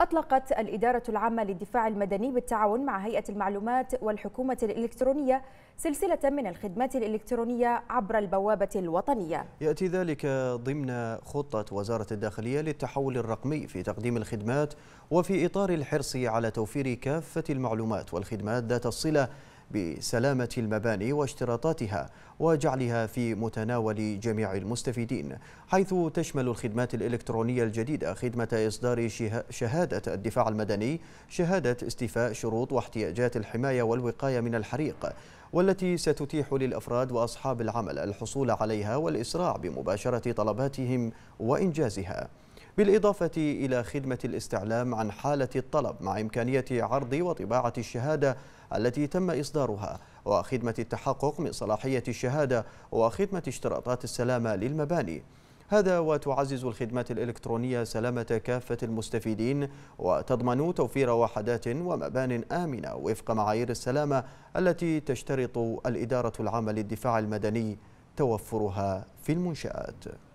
أطلقت الإدارة العامة للدفاع المدني بالتعاون مع هيئة المعلومات والحكومة الإلكترونية سلسلة من الخدمات الإلكترونية عبر البوابة الوطنية يأتي ذلك ضمن خطة وزارة الداخلية للتحول الرقمي في تقديم الخدمات وفي إطار الحرص على توفير كافة المعلومات والخدمات ذات الصلة بسلامة المباني واشتراطاتها وجعلها في متناول جميع المستفيدين حيث تشمل الخدمات الإلكترونية الجديدة خدمة إصدار شهادة الدفاع المدني شهادة استيفاء شروط واحتياجات الحماية والوقاية من الحريق والتي ستتيح للأفراد وأصحاب العمل الحصول عليها والإسراع بمباشرة طلباتهم وإنجازها بالإضافة إلى خدمة الاستعلام عن حالة الطلب مع إمكانية عرض وطباعة الشهادة التي تم إصدارها وخدمة التحقق من صلاحية الشهادة وخدمة اشتراطات السلامة للمباني هذا وتعزز الخدمات الإلكترونية سلامة كافة المستفيدين وتضمن توفير وحدات ومبان آمنة وفق معايير السلامة التي تشترط الإدارة العامة للدفاع المدني توفرها في المنشآت